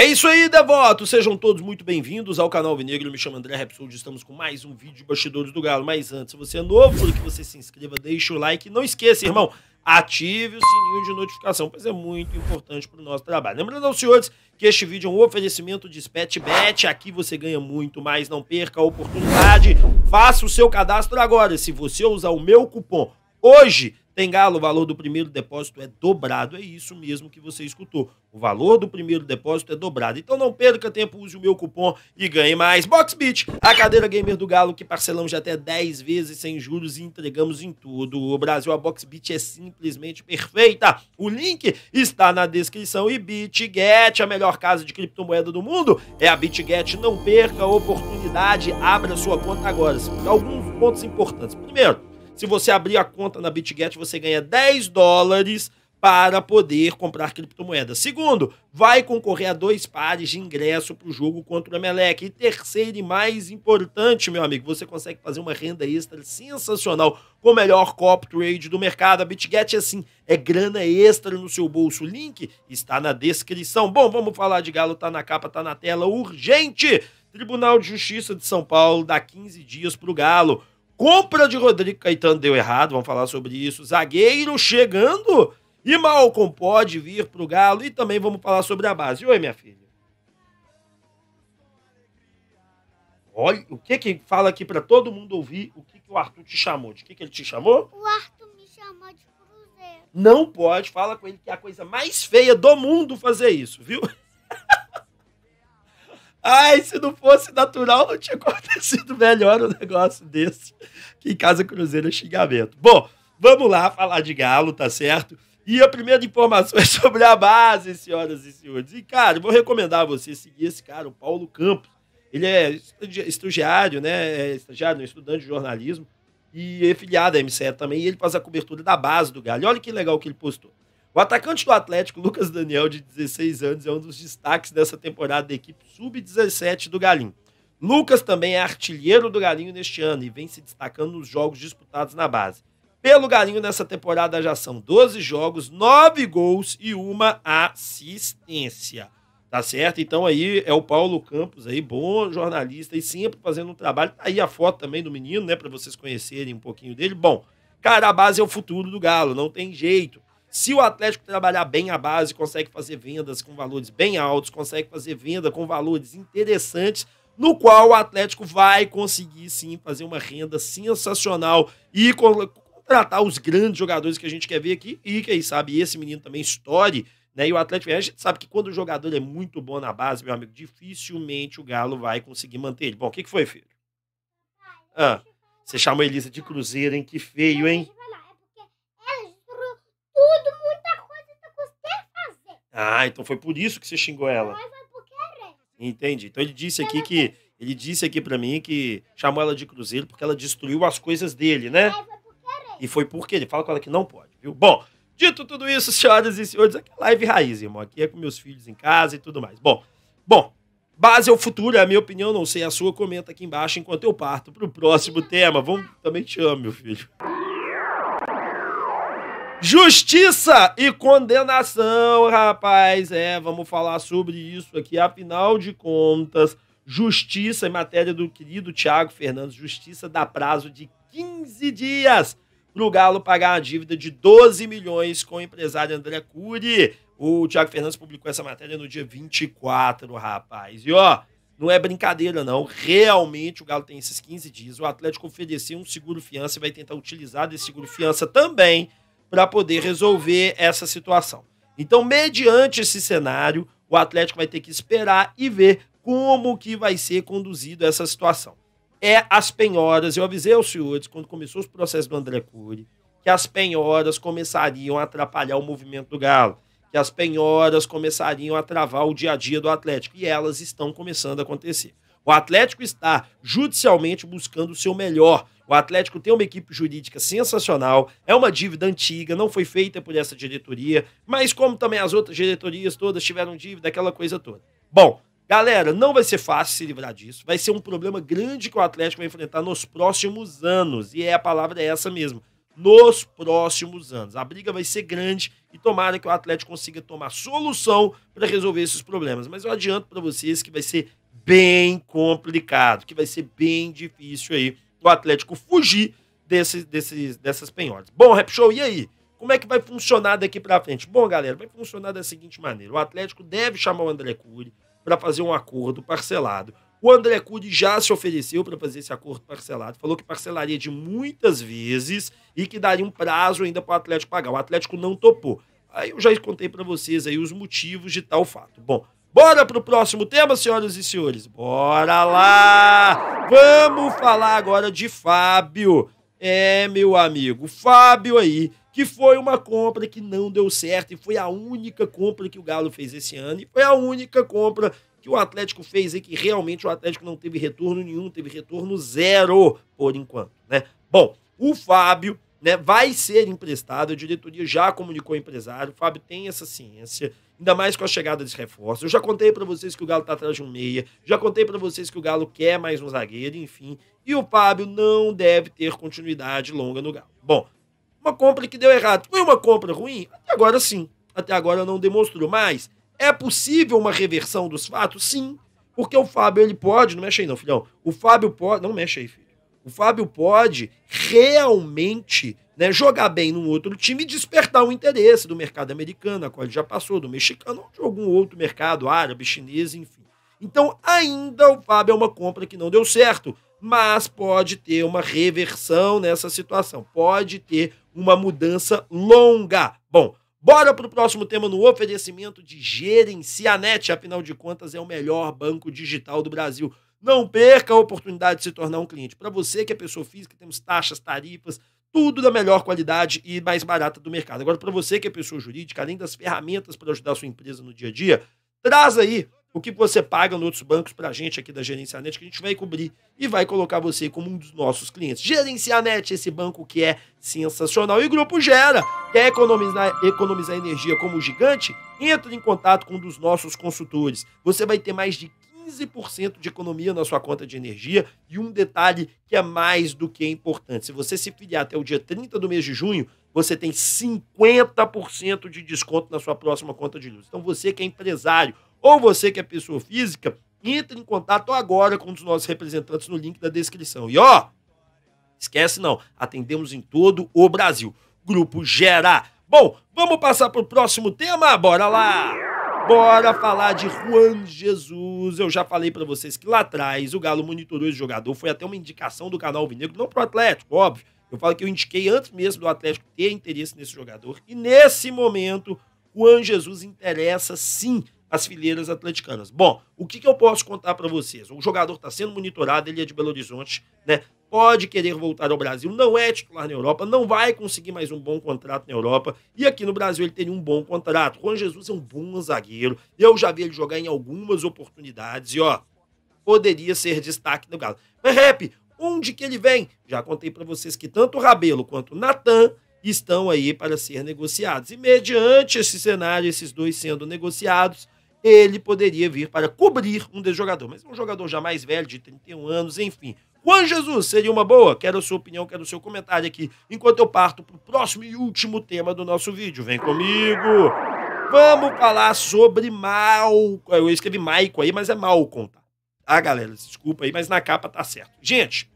É isso aí, devotos! Sejam todos muito bem-vindos ao canal Vinegro. Eu me chamo André Repsold. Estamos com mais um vídeo de Bastidores do Galo. Mas antes, se você é novo, por que você se inscreva, deixa o like. Não esqueça, irmão, ative o sininho de notificação, pois é muito importante para o nosso trabalho. Lembrando aos senhores que este vídeo é um oferecimento de SpetBet. Aqui você ganha muito mais. Não perca a oportunidade. Faça o seu cadastro agora. Se você usar o meu cupom hoje Bengala, o valor do primeiro depósito é dobrado. É isso mesmo que você escutou. O valor do primeiro depósito é dobrado. Então não perca tempo, use o meu cupom e ganhe mais. BoxBeat, a cadeira gamer do Galo que parcelamos até 10 vezes sem juros e entregamos em todo o Brasil. A BoxBeat é simplesmente perfeita. O link está na descrição. E BitGet, a melhor casa de criptomoeda do mundo, é a BitGet. Não perca a oportunidade, abra sua conta agora. Alguns pontos importantes. Primeiro, se você abrir a conta na BitGet, você ganha 10 dólares para poder comprar criptomoedas. Segundo, vai concorrer a dois pares de ingresso para o jogo contra o Emelec. E terceiro e mais importante, meu amigo, você consegue fazer uma renda extra sensacional com o melhor cop trade do mercado. A BitGet, assim, é grana extra no seu bolso. O link está na descrição. Bom, vamos falar de galo, tá na capa, tá na tela, urgente! Tribunal de Justiça de São Paulo dá 15 dias para o galo. Compra de Rodrigo Caetano deu errado, vamos falar sobre isso. Zagueiro chegando e Malcom pode vir para o Galo e também vamos falar sobre a base. Oi, minha filha. Olha, o que que fala aqui para todo mundo ouvir o que, que o Arthur te chamou? De que que ele te chamou? O Arthur me chamou de cruzeiro. Não pode, fala com ele que é a coisa mais feia do mundo fazer isso, viu? Ai, se não fosse natural, não tinha acontecido melhor um negócio desse. Que em casa Cruzeiro é xingamento. Bom, vamos lá falar de Galo, tá certo? E a primeira informação é sobre a base, senhoras e senhores. E, cara, vou recomendar a você seguir esse cara, o Paulo Campos. Ele é estagiário, né? É estagiário, estudante de jornalismo. E é filiado à MCE também. E ele faz a cobertura da base do Galo. E olha que legal que ele postou. O atacante do Atlético, Lucas Daniel, de 16 anos, é um dos destaques dessa temporada da equipe sub-17 do Galinho. Lucas também é artilheiro do Galinho neste ano e vem se destacando nos jogos disputados na base. Pelo Galinho nessa temporada já são 12 jogos, 9 gols e uma assistência. Tá certo? Então aí é o Paulo Campos aí, bom jornalista e sempre fazendo um trabalho. Tá aí a foto também do menino, né, para vocês conhecerem um pouquinho dele. Bom, cara, a base é o futuro do Galo, não tem jeito. Se o Atlético trabalhar bem a base, consegue fazer vendas com valores bem altos, consegue fazer venda com valores interessantes, no qual o Atlético vai conseguir sim fazer uma renda sensacional e contratar os grandes jogadores que a gente quer ver aqui e quem sabe esse menino também estoure, né? E o Atlético a gente sabe que quando o jogador é muito bom na base, meu amigo, dificilmente o Galo vai conseguir manter ele. Bom, o que, que foi, filho? Ah, você chamou a Elisa de Cruzeiro, hein? Que feio, hein? Ah, então foi por isso que você xingou ela. É é Entende? Então ele disse aqui que. Ele disse aqui para mim que chamou ela de cruzeiro porque ela destruiu as coisas dele, né? É, e foi porque ele fala com ela que não pode, viu? Bom, dito tudo isso, senhoras e senhores, aqui é live raiz, irmão. Aqui é com meus filhos em casa e tudo mais. Bom, bom, base é o futuro, é a minha opinião, não sei a sua. Comenta aqui embaixo enquanto eu parto pro próximo tema. Vamos, também te amo, meu filho. Justiça e condenação, rapaz. É, vamos falar sobre isso aqui. Afinal de contas, justiça em matéria do querido Thiago Fernandes, justiça dá prazo de 15 dias para o Galo pagar a dívida de 12 milhões com o empresário André Cury. O Thiago Fernandes publicou essa matéria no dia 24, rapaz. E ó, não é brincadeira, não. Realmente o Galo tem esses 15 dias. O Atlético ofereceu um seguro fiança e vai tentar utilizar desse seguro fiança também para poder resolver essa situação. Então, mediante esse cenário, o Atlético vai ter que esperar e ver como que vai ser conduzido essa situação. É as penhoras, eu avisei aos senhores quando começou os processos do André Cury, que as penhoras começariam a atrapalhar o movimento do Galo, que as penhoras começariam a travar o dia a dia do Atlético, e elas estão começando a acontecer. O Atlético está judicialmente buscando o seu melhor. O Atlético tem uma equipe jurídica sensacional, é uma dívida antiga, não foi feita por essa diretoria, mas como também as outras diretorias todas tiveram dívida, aquela coisa toda. Bom, galera, não vai ser fácil se livrar disso, vai ser um problema grande que o Atlético vai enfrentar nos próximos anos, e é a palavra é essa mesmo. Nos próximos anos. A briga vai ser grande e tomara que o Atlético consiga tomar solução para resolver esses problemas. Mas eu adianto para vocês que vai ser bem complicado, que vai ser bem difícil aí o Atlético fugir desses, desses, dessas penhoras. Bom, Rap Show, e aí? Como é que vai funcionar daqui para frente? Bom, galera, vai funcionar da seguinte maneira: o Atlético deve chamar o André Cury para fazer um acordo parcelado. O André Cury já se ofereceu para fazer esse acordo parcelado, falou que parcelaria de muitas vezes e que daria um prazo ainda para o Atlético pagar. O Atlético não topou. Aí eu já contei para vocês aí os motivos de tal fato. Bom, Bora pro próximo tema, senhoras e senhores? Bora lá! Vamos falar agora de Fábio. É, meu amigo, Fábio aí, que foi uma compra que não deu certo e foi a única compra que o Galo fez esse ano e foi a única compra que o Atlético fez e que realmente o Atlético não teve retorno nenhum, teve retorno zero por enquanto, né? Bom, o Fábio, né, vai ser emprestado, a diretoria já comunicou ao empresário, o Fábio tem essa ciência, ainda mais com a chegada dos reforços. Eu já contei para vocês que o Galo tá atrás de um meia, já contei para vocês que o Galo quer mais um zagueiro, enfim. E o Fábio não deve ter continuidade longa no Galo. Bom, uma compra que deu errado. Foi uma compra ruim? Até agora sim. Até agora não demonstrou. Mas é possível uma reversão dos fatos? Sim. Porque o Fábio, ele pode. Não mexe aí, não, filhão. O Fábio pode. Não mexe aí, filho. O Fábio pode realmente né, jogar bem num outro time e despertar o interesse do mercado americano, a qual ele já passou, do mexicano ou de algum outro mercado, árabe, chinês, enfim. Então, ainda o Fábio é uma compra que não deu certo, mas pode ter uma reversão nessa situação, pode ter uma mudança longa. Bom, bora para o próximo tema no oferecimento de Gerencianet, afinal de contas é o melhor banco digital do Brasil. Não perca a oportunidade de se tornar um cliente. Para você que é pessoa física, temos taxas, tarifas, tudo da melhor qualidade e mais barata do mercado. Agora, para você que é pessoa jurídica, além das ferramentas para ajudar a sua empresa no dia a dia, traz aí o que você paga nos outros bancos para a gente aqui da Gerencianet, que a gente vai cobrir e vai colocar você como um dos nossos clientes. Gerencianet, esse banco que é sensacional. E o Grupo Gera, quer economizar, economizar energia como gigante? Entre em contato com um dos nossos consultores. Você vai ter mais de 15% de economia na sua conta de energia. E um detalhe que é mais do que importante: se você se filiar até o dia 30 do mês de junho, você tem 50% de desconto na sua próxima conta de luz. Então, você que é empresário ou você que é pessoa física, entre em contato agora com um dos nossos representantes no link da descrição. E ó, esquece não, atendemos em todo o Brasil. Grupo Gera. Bom, vamos passar para o próximo tema? Bora lá! Bora falar de Juan Jesus. Eu já falei para vocês que lá atrás o Galo monitorou esse jogador. Foi até uma indicação do canal Vinegro, não pro Atlético, óbvio. Eu falo que eu indiquei antes mesmo do Atlético ter interesse nesse jogador. E nesse momento, Juan Jesus interessa sim as fileiras atleticanas. Bom, o que, que eu posso contar para vocês? O jogador está sendo monitorado, ele é de Belo Horizonte, né? pode querer voltar ao Brasil, não é titular na Europa, não vai conseguir mais um bom contrato na Europa. E aqui no Brasil ele teria um bom contrato. Juan Jesus é um bom zagueiro. Eu já vi ele jogar em algumas oportunidades e, ó, poderia ser destaque no Galo. Mas, Rap, onde que ele vem? Já contei para vocês que tanto o Rabelo quanto o Natan estão aí para ser negociados. E mediante esse cenário, esses dois sendo negociados, ele poderia vir para cobrir um dos jogadores. Mas é um jogador já mais velho, de 31 anos, enfim. Juan Jesus seria uma boa? Quero a sua opinião, quero o seu comentário aqui. Enquanto eu parto para o próximo e último tema do nosso vídeo. Vem comigo! Vamos falar sobre Malcolm. Eu escrevi Maico aí, mas é Malcolm, tá? Ah, galera, desculpa aí, mas na capa tá certo. Gente,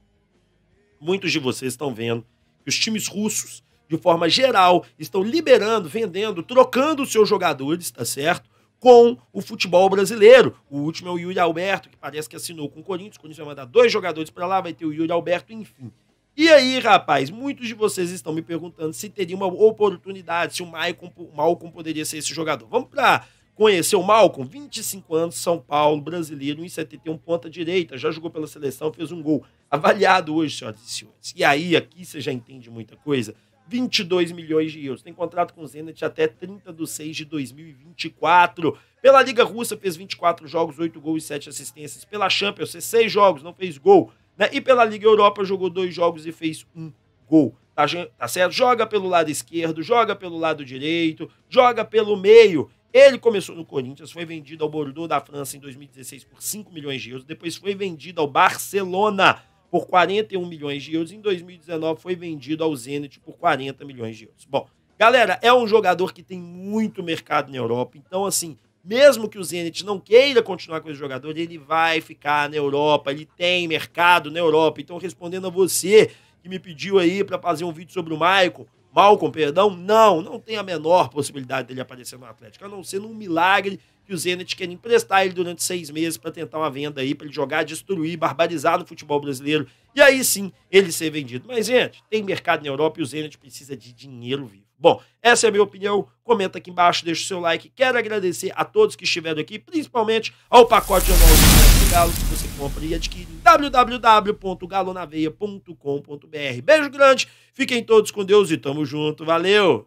muitos de vocês estão vendo que os times russos, de forma geral, estão liberando, vendendo, trocando os seus jogadores, tá certo? com o futebol brasileiro. O último é o Yuri Alberto, que parece que assinou com o Corinthians. O Corinthians vai mandar dois jogadores para lá, vai ter o Yuri Alberto, enfim. E aí, rapaz, muitos de vocês estão me perguntando se teria uma oportunidade, se o Maicon, o Malcom poderia ser esse jogador. Vamos para conhecer o Malcom, 25 anos, São Paulo, brasileiro, 71, ponta direita, já jogou pela seleção, fez um gol. Avaliado hoje, senhoras e senhores. E aí, aqui você já entende muita coisa. 22 milhões de euros. Tem contrato com o Zenit até 30 de 6 de 2024. Pela Liga Russa fez 24 jogos, 8 gols e 7 assistências. Pela Champions fez 6 jogos, não fez gol. Né? E pela Liga Europa jogou 2 jogos e fez 1 gol. Tá, tá certo? Joga pelo lado esquerdo, joga pelo lado direito, joga pelo meio. Ele começou no Corinthians, foi vendido ao Bordeaux da França em 2016 por 5 milhões de euros, depois foi vendido ao Barcelona por 41 milhões de euros. Em 2019 foi vendido ao Zenit por 40 milhões de euros. Bom, galera, é um jogador que tem muito mercado na Europa. Então, assim, mesmo que o Zenit não queira continuar com esse jogador, ele vai ficar na Europa, ele tem mercado na Europa. Então, respondendo a você que me pediu aí para fazer um vídeo sobre o Maicon, Malcom, perdão, não, não tem a menor possibilidade dele aparecer no Atlético, a não ser num milagre que o Zenit quer emprestar ele durante seis meses para tentar uma venda aí, para ele jogar, destruir, barbarizar no futebol brasileiro. E aí sim ele ser vendido. Mas, gente, tem mercado na Europa e o Zenit precisa de dinheiro vivo. Bom, essa é a minha opinião. Comenta aqui embaixo, deixa o seu like. Quero agradecer a todos que estiveram aqui, principalmente ao pacote anual do Galo que você compra e adquire em www.galonaveia.com.br. Beijo grande, fiquem todos com Deus e tamo junto. Valeu!